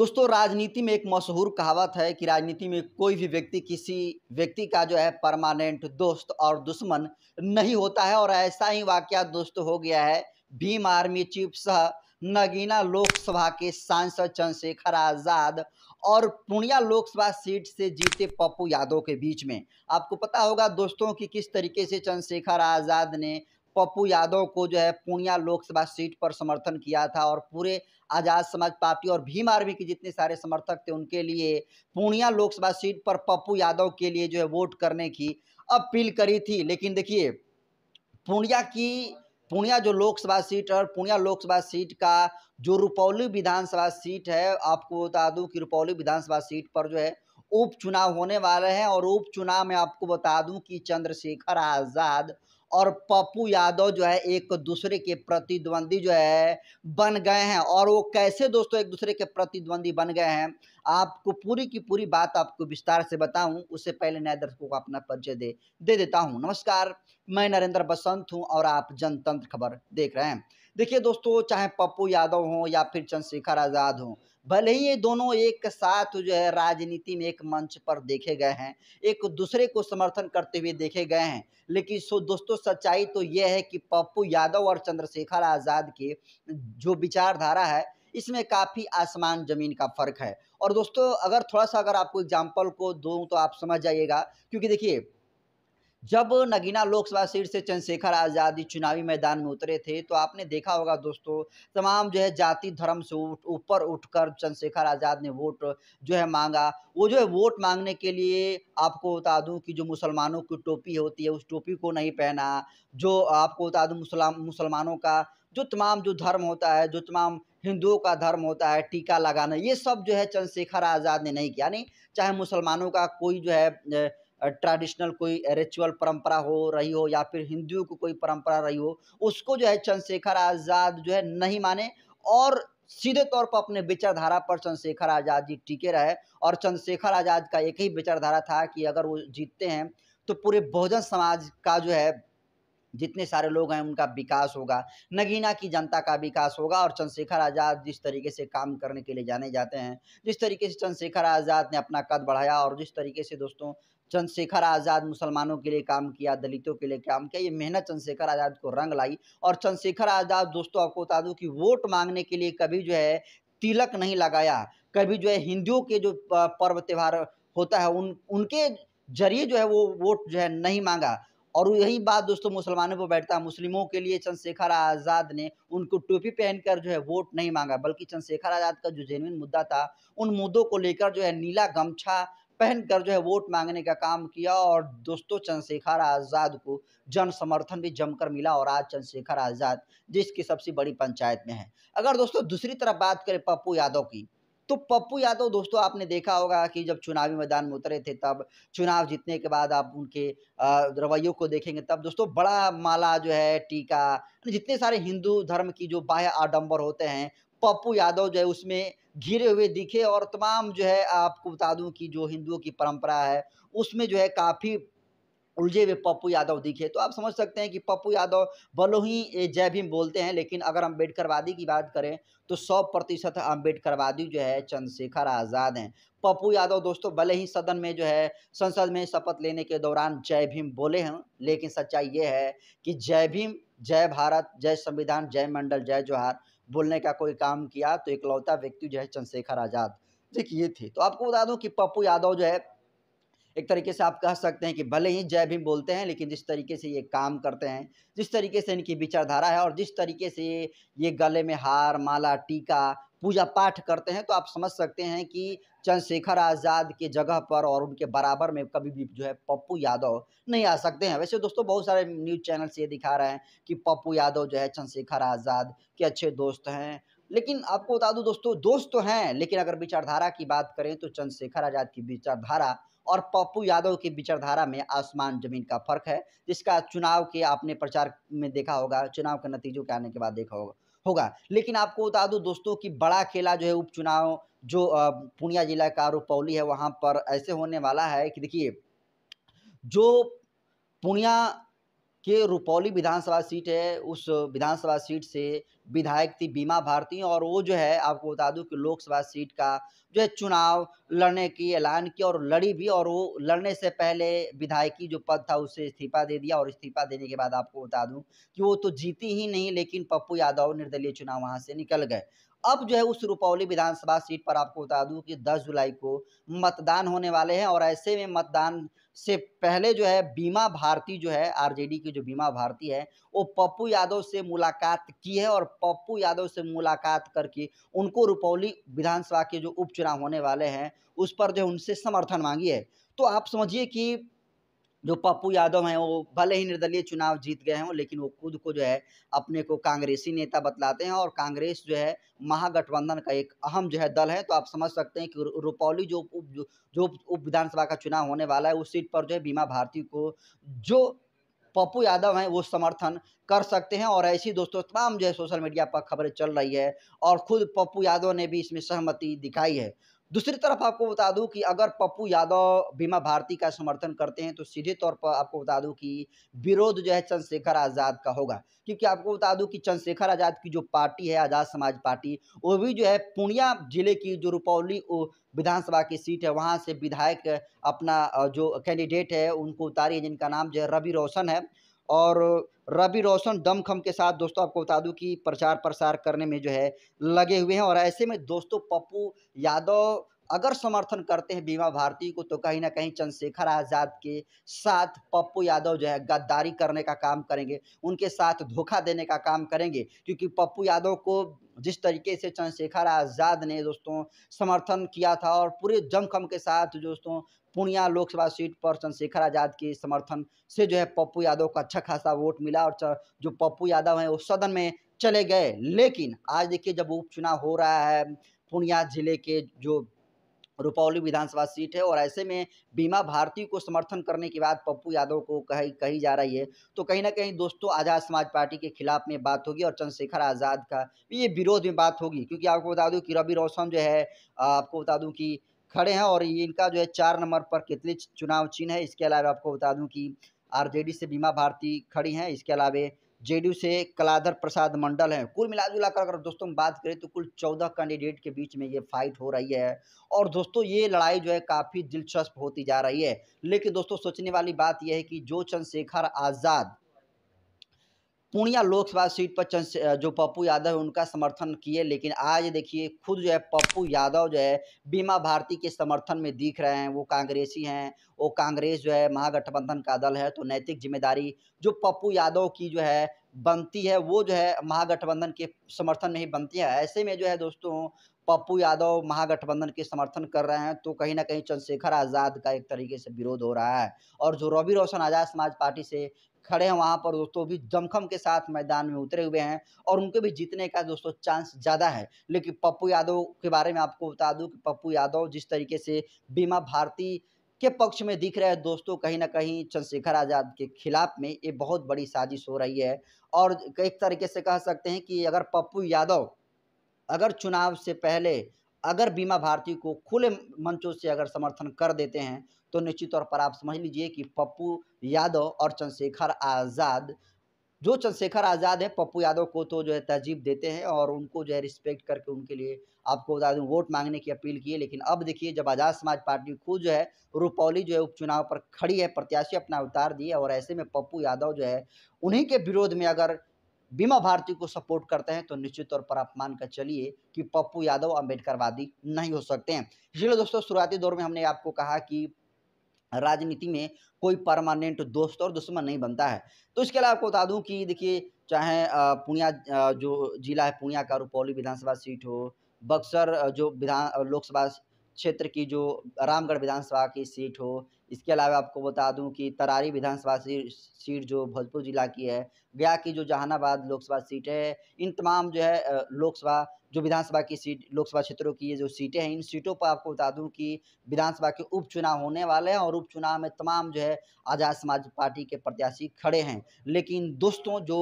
दोस्तों राजनीति में एक मशहूर कहावत है कि राजनीति में कोई भी व्यक्ति किसी व्यक्ति का जो है परमानेंट दोस्त और दुश्मन नहीं होता है और ऐसा ही वाक्य दोस्त हो गया है भीम आर्मी चीफ सह नगीना लोकसभा के सांसद चंद्रशेखर आज़ाद और पूर्णिया लोकसभा सीट से जीते पप्पू यादव के बीच में आपको पता होगा दोस्तों कि किस तरीके से चंद्रशेखर आज़ाद ने पप्पू यादव को जो है पूर्णिया लोकसभा सीट पर समर्थन किया था और पूरे आज़ाद समाज पार्टी और भीम आर्मी के जितने सारे समर्थक थे उनके लिए पूर्णिया लोकसभा सीट पर पप्पू यादव के लिए जो है वोट करने की अपील करी थी लेकिन देखिए पूर्णिया की पूर्णिया जो लोकसभा सीट और पूर्णिया लोकसभा सीट का जो रुपौली विधानसभा सीट है आपको बता दूं कि रुपौली विधानसभा सीट पर जो है उपचुनाव होने वाले हैं और उपचुनाव में आपको बता दूं कि चंद्रशेखर आज़ाद और पप्पू यादव जो है एक दूसरे के प्रतिद्वंदी जो है बन गए हैं और वो कैसे दोस्तों एक दूसरे के प्रतिद्वंदी बन गए हैं आपको पूरी की पूरी बात आपको विस्तार से बताऊं उससे पहले नए दर्शकों को अपना परिचय दे दे देता हूं नमस्कार मैं नरेंद्र बसंत हूं और आप जनतंत्र खबर देख रहे हैं देखिए दोस्तों चाहे पप्पू यादव हों या फिर चंद्रशेखर आज़ाद हों भले ही ये दोनों एक साथ जो है राजनीति में एक मंच पर देखे गए हैं एक दूसरे को समर्थन करते हुए देखे गए हैं लेकिन सो दोस्तों सच्चाई तो यह है कि पप्पू यादव और चंद्रशेखर आज़ाद के जो विचारधारा है इसमें काफ़ी आसमान ज़मीन का फ़र्क है और दोस्तों अगर थोड़ा सा अगर आपको एग्जाम्पल को दूँ तो आप समझ जाइएगा क्योंकि देखिए जब नगीना लोकसभा सीट से चंद्रशेखर आज़ादी चुनावी मैदान में उतरे थे तो आपने देखा होगा दोस्तों तमाम जो है जाति धर्म से ऊपर उठकर चंद्रशेखर आज़ाद ने वोट जो है मांगा वो जो है वोट मांगने के लिए आपको बता दूं कि जो मुसलमानों की टोपी होती है उस टोपी को नहीं पहना जो आपको बता दूँ मुसलमानों का जो तमाम जो धर्म होता है जो तमाम हिंदुओं का धर्म होता है टीका लगाना ये सब जो है चंद्रशेखर आज़ाद ने नहीं किया नहीं चाहे मुसलमानों का कोई जो है ट्रेडिशनल कोई रिचुअल परंपरा हो रही हो या फिर हिंदुओं की को कोई परंपरा रही हो उसको जो है चंद्रशेखर आज़ाद जो है नहीं माने और सीधे तौर पर अपने विचारधारा पर चंद्रशेखर आज़ाद जी टिके रहे और चंद्रशेखर आज़ाद का एक ही विचारधारा था कि अगर वो जीतते हैं तो पूरे बहुजन समाज का जो है जितने सारे लोग हैं उनका विकास होगा नगीना की जनता का विकास होगा और चंद्रशेखर आज़ाद जिस तरीके से काम करने के लिए जाने जाते हैं जिस तरीके से चंद्रशेखर आज़ाद ने अपना कद बढ़ाया और जिस तरीके से दोस्तों चंद्रशेखर आज़ाद मुसलमानों के लिए काम किया दलितों के लिए काम किया ये मेहनत चंद्रशेखर आज़ाद को रंग लाई और चंद्रशेखर आज़ाद दोस्तों आपको बता दूँ कि वोट मांगने के लिए कभी जो है तिलक नहीं लगाया कभी जो है हिंदुओं के जो पर्व त्यौहार होता है उन उनके जरिए जो है वो वोट जो है नहीं मांगा और यही बात दोस्तों मुसलमानों पर बैठता है मुस्लिमों के लिए चंद्रशेखर आज़ाद ने उनको टोपी पहनकर जो है वोट नहीं मांगा बल्कि चंद्रशेखर आज़ाद का जो जेनविन मुद्दा था उन मुद्दों को लेकर जो है नीला गमछा पहनकर जो है वोट मांगने का काम किया और दोस्तों चंद्रशेखर आज़ाद को जन समर्थन भी जमकर मिला और आज चंद्रशेखर आज़ाद जिसकी सबसे बड़ी पंचायत में है अगर दोस्तों दूसरी तरफ बात करें पप्पू यादव की तो पप्पू यादव दोस्तों आपने देखा होगा कि जब चुनावी मैदान में उतरे थे तब चुनाव जीतने के बाद आप उनके रवैयों को देखेंगे तब दोस्तों बड़ा माला जो है टीका जितने सारे हिंदू धर्म की जो बाह्य आडम्बर होते हैं पप्पू यादव जो है उसमें घिरे हुए दिखे और तमाम जो है आपको बता दूं कि जो हिंदुओं की परंपरा है उसमें जो है काफ़ी उलझे हुए पप्पू यादव दिखे तो आप समझ सकते हैं कि पप्पू यादव बलो ही जय भीम बोलते हैं लेकिन अगर अम्बेडकरवादी की बात करें तो सौ प्रतिशत अम्बेडकरवादी जो है चंद्रशेखर आज़ाद हैं पप्पू यादव दोस्तों भले ही सदन में जो है संसद में शपथ लेने के दौरान जय भीम बोले हैं लेकिन सच्चाई ये है कि जय भीम जय भारत जय संविधान जय मंडल जय जोहार बोलने का कोई काम किया तो इकलौता व्यक्ति जो है चंद्रशेखर आज़ाद देखिए थे तो आपको बता दूं कि पप्पू यादव जो है एक तरीके से आप कह सकते हैं कि भले ही जय भीम बोलते हैं लेकिन जिस तरीके से ये काम करते हैं जिस तरीके से इनकी विचारधारा है और जिस तरीके से ये गले में हार माला टीका पूजा पाठ करते हैं तो आप समझ सकते हैं कि चंद्रशेखर आज़ाद के जगह पर और उनके बराबर में कभी भी जो है पप्पू यादव नहीं आ सकते हैं वैसे दोस्तों बहुत सारे न्यूज़ चैनल्स ये दिखा रहे हैं कि पप्पू यादव जो है चंद्रशेखर आज़ाद के अच्छे दोस्त हैं लेकिन आपको बता दूं दोस्तों दोस्त तो हैं लेकिन अगर विचारधारा की बात करें तो चंद्रशेखर आज़ाद की विचारधारा और पप्पू यादव की विचारधारा में आसमान जमीन का फर्क है जिसका चुनाव के आपने प्रचार में देखा होगा चुनाव के नतीजों के आने के बाद देखा होगा होगा लेकिन आपको बता दूं दोस्तों कि बड़ा खेला जो है उपचुनाव जो पूर्णिया जिला का रुपौली है वहां पर ऐसे होने वाला है कि देखिए जो पूर्णिया कि रुपौली विधानसभा सीट है उस विधानसभा सीट से विधायक थी बीमा भारती और वो जो है आपको बता दूं कि लोकसभा सीट का जो है चुनाव लड़ने की ऐलान किया और लड़ी भी और वो लड़ने से पहले विधायकी जो पद था उससे इस्तीफा दे दिया और इस्तीफा देने के बाद आपको बता दूं कि वो तो जीती ही नहीं लेकिन पप्पू यादव निर्दलीय चुनाव वहाँ से निकल गए अब जो है उस रुपौली विधानसभा सीट पर आपको बता दूं कि 10 जुलाई को मतदान होने वाले हैं और ऐसे में मतदान से पहले जो है बीमा भारती जो है आरजेडी की जो बीमा भारती है वो पप्पू यादव से मुलाकात की है और पप्पू यादव से मुलाकात करके उनको रुपौली विधानसभा के जो उपचुनाव होने वाले हैं उस पर जो उनसे समर्थन मांगी है तो आप समझिए कि जो पप्पू यादव हैं वो भले ही निर्दलीय चुनाव जीत गए हों लेकिन वो खुद को जो है अपने को कांग्रेसी नेता बतलाते हैं और कांग्रेस जो है महागठबंधन का एक अहम जो है दल है तो आप समझ सकते हैं कि रुपौली जो उप जो उप विधानसभा का चुनाव होने वाला है उस सीट पर जो है बीमा भारती को जो पप्पू यादव हैं वो समर्थन कर सकते हैं और ऐसी दोस्तों तमाम जो है सोशल मीडिया पर खबरें चल रही है और खुद पप्पू यादव ने भी इसमें सहमति दिखाई है दूसरी तरफ आपको बता दूं कि अगर पप्पू यादव बीमा भारती का समर्थन करते हैं तो सीधे तौर पर आपको बता दूं कि विरोध जो है चंद्रशेखर आज़ाद का होगा क्योंकि आपको बता दूं कि चंद्रशेखर आज़ाद की जो पार्टी है आज़ाद समाज पार्टी वो भी जो है पूर्णिया जिले की जो रुपौली विधानसभा की सीट है वहाँ से विधायक अपना जो कैंडिडेट है उनको उतारी है जिनका नाम जो है रवि रोशन है और रवि रोशन दमखम के साथ दोस्तों आपको बता दूं कि प्रचार प्रसार करने में जो है लगे हुए हैं और ऐसे में दोस्तों पप्पू यादव अगर समर्थन करते हैं बीमा भारती को तो कहीं ना कहीं चंद्रशेखर आज़ाद के साथ पप्पू यादव जो है गद्दारी करने का काम करेंगे उनके साथ धोखा देने का काम करेंगे क्योंकि पप्पू यादव को जिस तरीके से चंद्रशेखर आज़ाद ने दोस्तों समर्थन किया था और पूरे जमखम के साथ दोस्तों पूर्णिया लोकसभा सीट पर चंद्रशेखर आज़ाद के समर्थन से जो है पप्पू यादव को अच्छा खासा वोट मिला और जो पप्पू यादव हैं वो सदन में चले गए लेकिन आज देखिए जब उपचुनाव हो रहा है पूर्णिया जिले के जो रुपौली विधानसभा सीट है और ऐसे में बीमा भारती को समर्थन करने के बाद पप्पू यादव को कही कही जा रही है तो कहीं ना कहीं दोस्तों आज़ाद समाज पार्टी के खिलाफ में बात होगी और चंद्रशेखर आज़ाद का ये विरोध में बात होगी क्योंकि आपको बता दूं कि रवि रोशन जो है आपको बता दूं कि खड़े हैं और ये इनका जो है चार नंबर पर कितने चुनाव चिन्ह है इसके अलावा आपको बता दूं कि आरजेडी से बीमा भारती खड़ी हैं इसके अलावा यू से कलाधर प्रसाद मंडल हैं कुल मिला जुला कर अगर दोस्तों हम बात करें तो कुल चौदह कैंडिडेट के बीच में ये फाइट हो रही है और दोस्तों ये लड़ाई जो है काफ़ी दिलचस्प होती जा रही है लेकिन दोस्तों सोचने वाली बात यह है कि जो चंद्रशेखर आज़ाद पूर्णिया लोकसभा सीट पर जो पप्पू यादव है उनका समर्थन किए लेकिन आज देखिए खुद जो है पप्पू यादव जो है बीमा भारती के समर्थन में दिख रहे हैं वो कांग्रेसी हैं वो कांग्रेस जो है महागठबंधन का दल है तो नैतिक जिम्मेदारी जो पप्पू यादव की जो है बनती है वो जो है महागठबंधन के समर्थन में ही बनती है ऐसे में जो है दोस्तों पप्पू यादव महागठबंधन के समर्थन कर रहे हैं तो कहीं ना कहीं चंद्रशेखर आज़ाद का एक तरीके से विरोध हो रहा है और जो रवि रोशन आज़ाद समाज पार्टी से खड़े हैं वहाँ पर दोस्तों भी जमखम के साथ मैदान में उतरे हुए हैं और उनके भी जीतने का दोस्तों चांस ज़्यादा है लेकिन पप्पू यादव के बारे में आपको बता दूँ कि पप्पू यादव जिस तरीके से बीमा भारती के पक्ष में दिख रहे हैं दोस्तों कहीं ना कहीं चंद्रशेखर आज़ाद के खिलाफ में ये बहुत बड़ी साजिश हो रही है और एक तरीके से कह सकते हैं कि अगर पप्पू यादव अगर चुनाव से पहले अगर बीमा भारती को खुले मंचों से अगर समर्थन कर देते हैं तो निश्चित तौर पर आप समझ लीजिए कि पप्पू यादव और चंद्रशेखर आज़ाद जो चंद्रशेखर आज़ाद है पप्पू यादव को तो जो है तहजीब देते हैं और उनको जो है रिस्पेक्ट करके उनके लिए आपको बता दूँ वोट मांगने की अपील की है लेकिन अब देखिए जब आज़ाद समाज पार्टी खुद जो है रुपौली जो है उपचुनाव पर खड़ी है प्रत्याशी अपना उतार दिए और ऐसे में पप्पू यादव जो है उन्हीं के विरोध में अगर बीमा भारती को सपोर्ट करते हैं तो निश्चित तौर पर आप मान कर चलिए कि पप्पू यादव अम्बेडकरवादी नहीं हो सकते हैं इसलिए दोस्तों शुरुआती दौर में हमने आपको कहा कि राजनीति में कोई परमानेंट दोस्त और दुश्मन नहीं बनता है तो इसके अलावा आपको बता दूं कि देखिए चाहे पूर्णिया जो जिला है पूर्णिया का रुपौली विधानसभा सीट हो बक्सर जो विधान लोकसभा क्षेत्र की जो रामगढ़ विधानसभा की सीट हो इसके अलावा आपको बता दूं कि तरारी विधानसभा सीट जो भोजपुर जिला की है गया की जो जहानाबाद लोकसभा सीट है इन तमाम जो है लोकसभा जो विधानसभा की सीट लोकसभा क्षेत्रों की ये जो सीटें हैं इन सीटों पर आपको बता दूं कि विधानसभा के उपचुनाव होने वाले हैं और उपचुनाव में तमाम जो है आज़ाद समाज पार्टी के प्रत्याशी खड़े हैं लेकिन दोस्तों जो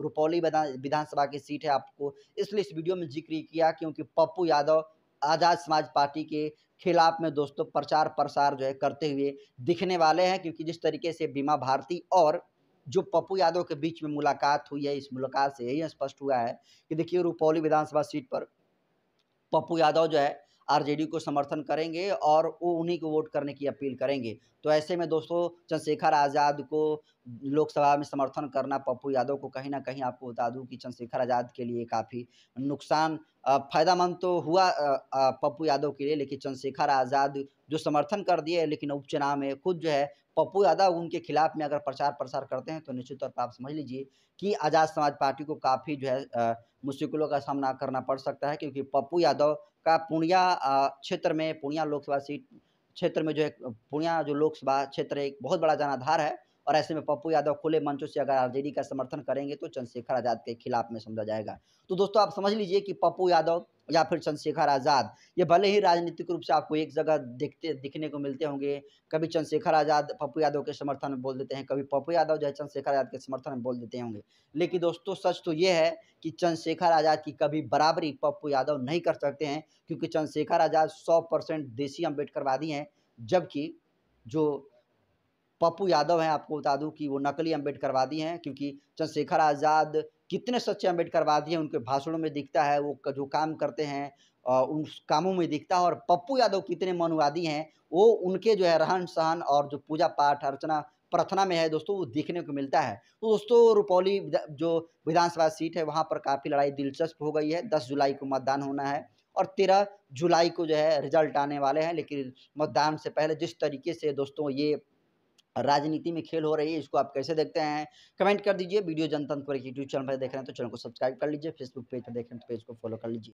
रुपौली विधानसभा की सीट है आपको इसलिए इस वीडियो में जिक्र किया क्योंकि पप्पू यादव आज़ाद समाज पार्टी के खिलाफ में दोस्तों प्रचार प्रसार जो है करते हुए दिखने वाले हैं क्योंकि जिस तरीके से बीमा भारती और जो पप्पू यादव के बीच में मुलाकात हुई है इस मुलाकात से यही स्पष्ट हुआ है कि देखिए रुपौली विधानसभा सीट पर पप्पू यादव जो है आरजेडी को समर्थन करेंगे और वो उन्हीं को वोट करने की अपील करेंगे तो ऐसे में दोस्तों चंद्रशेखर आज़ाद को लोकसभा में समर्थन करना पप्पू यादव को कहीं ना कहीं आपको बता दूं कि चंद्रशेखर आज़ाद के लिए काफ़ी नुकसान फ़ायदामंद तो हुआ पप्पू यादव के लिए लेकिन चंद्रशेखर आज़ाद जो समर्थन कर दिए लेकिन उपचुनाव में खुद जो है पप्पू यादव उनके खिलाफ में अगर प्रचार प्रसार करते हैं तो निश्चित तौर पर आप समझ लीजिए कि आज़ाद समाज पार्टी को काफ़ी जो है मुश्किलों का सामना करना पड़ सकता है क्योंकि पप्पू यादव का पूर्णिया क्षेत्र में पूर्णिया लोकसभा सीट क्षेत्र में जो है पूर्णिया जो लोकसभा क्षेत्र एक बहुत बड़ा जनाधार है और ऐसे में पप्पू यादव खुले मंचों से अगर आर का समर्थन करेंगे तो चंद्रशेखर आज़ाद के खिलाफ में समझा जाएगा तो दोस्तों आप समझ लीजिए कि पप्पू यादव या फिर चंद्रशेखर आज़ाद ये भले ही राजनीतिक रूप से आपको एक जगह देखते दिखने को मिलते होंगे कभी चंद्रशेखर आज़ाद पप्पू यादव के समर्थन में बोल देते हैं कभी पप्पू यादव जो है चंद्रशेखर आज़ाद के समर्थन में बोल देते होंगे लेकिन दोस्तों सच तो ये है कि चंद्रशेखर आज़ाद की कभी बराबरी पप्पू यादव नहीं कर सकते हैं क्योंकि चंद्रशेखर आज़ाद सौ परसेंट देसी अम्बेडकरवादी हैं जबकि जो पप्पू यादव हैं आपको बता दूं कि वो नकली अम्बेडकरवादी हैं क्योंकि चंद्रशेखर आज़ाद कितने सच्चे अम्बेडकरवादी हैं उनके भाषणों में दिखता है वो जो काम करते हैं उन कामों में दिखता है और पप्पू यादव कितने मनुवादी हैं वो उनके जो है रहन सहन और जो पूजा पाठ अर्चना प्रार्थना में है दोस्तों वो देखने को मिलता है तो दोस्तों रुपौली जो विधानसभा सीट है वहाँ पर काफ़ी लड़ाई दिलचस्प हो गई है दस जुलाई को मतदान होना है और तेरह जुलाई को जो है रिजल्ट आने वाले हैं लेकिन मतदान से पहले जिस तरीके से दोस्तों ये राजनीति में खेल हो रही है इसको आप कैसे देखते हैं कमेंट कर दीजिए वीडियो जनतंत्र पर यूट्यूब चैनल पर देख रहे हैं तो चैनल को सब्सक्राइब कर लीजिए फेसबुक पेज पर देख रहे हैं तो पेज को फॉलो कर लीजिए